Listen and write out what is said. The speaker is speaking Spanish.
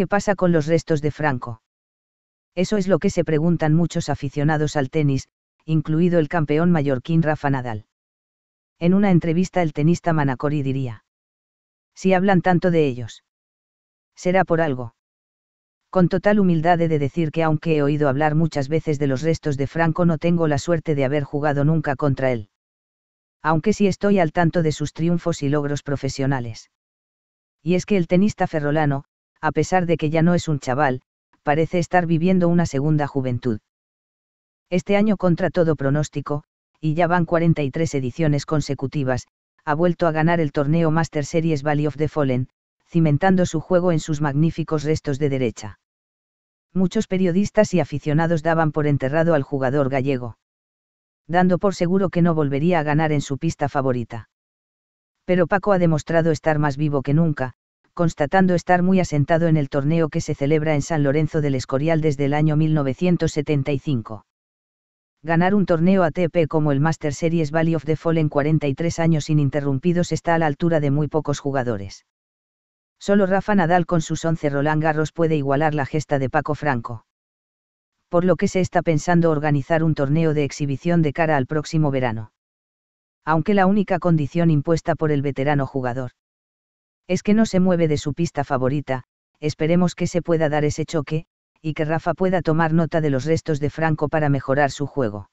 qué pasa con los restos de Franco. Eso es lo que se preguntan muchos aficionados al tenis, incluido el campeón mallorquín Rafa Nadal. En una entrevista el tenista Manacori diría. Si hablan tanto de ellos. Será por algo. Con total humildad he de decir que aunque he oído hablar muchas veces de los restos de Franco no tengo la suerte de haber jugado nunca contra él. Aunque sí estoy al tanto de sus triunfos y logros profesionales. Y es que el tenista ferrolano, a pesar de que ya no es un chaval, parece estar viviendo una segunda juventud. Este año contra todo pronóstico, y ya van 43 ediciones consecutivas, ha vuelto a ganar el torneo Master Series Valley of the Fallen, cimentando su juego en sus magníficos restos de derecha. Muchos periodistas y aficionados daban por enterrado al jugador gallego. Dando por seguro que no volvería a ganar en su pista favorita. Pero Paco ha demostrado estar más vivo que nunca, constatando estar muy asentado en el torneo que se celebra en San Lorenzo del Escorial desde el año 1975. Ganar un torneo ATP como el Master Series Valley of the Fall en 43 años ininterrumpidos está a la altura de muy pocos jugadores. Solo Rafa Nadal con sus 11 Roland Garros puede igualar la gesta de Paco Franco. Por lo que se está pensando organizar un torneo de exhibición de cara al próximo verano. Aunque la única condición impuesta por el veterano jugador es que no se mueve de su pista favorita, esperemos que se pueda dar ese choque, y que Rafa pueda tomar nota de los restos de Franco para mejorar su juego.